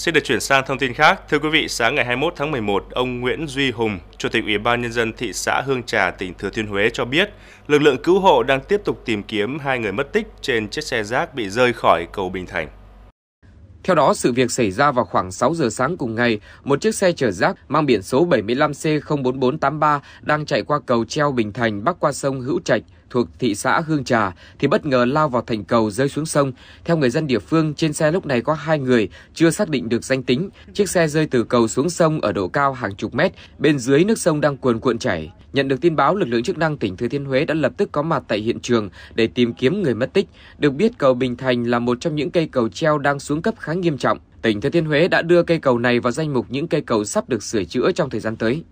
Xin được chuyển sang thông tin khác. Thưa quý vị, sáng ngày 21 tháng 11, ông Nguyễn Duy Hùng, Chủ tịch Ủy ban Nhân dân thị xã Hương Trà, tỉnh Thừa Thiên Huế cho biết, lực lượng cứu hộ đang tiếp tục tìm kiếm hai người mất tích trên chiếc xe rác bị rơi khỏi cầu Bình Thành. Theo đó, sự việc xảy ra vào khoảng 6 giờ sáng cùng ngày, một chiếc xe chở rác mang biển số 75C04483 đang chạy qua cầu treo Bình Thành bắc qua sông Hữu Trạch thuộc thị xã Hương Trà thì bất ngờ lao vào thành cầu rơi xuống sông. Theo người dân địa phương, trên xe lúc này có hai người chưa xác định được danh tính. Chiếc xe rơi từ cầu xuống sông ở độ cao hàng chục mét, bên dưới nước sông đang cuồn cuộn chảy. Nhận được tin báo, lực lượng chức năng tỉnh Thừa Thiên Huế đã lập tức có mặt tại hiện trường để tìm kiếm người mất tích. Được biết cầu Bình Thành là một trong những cây cầu treo đang xuống cấp khá khá nghiêm trọng, tỉnh Thừa Thiên Huế đã đưa cây cầu này vào danh mục những cây cầu sắp được sửa chữa trong thời gian tới.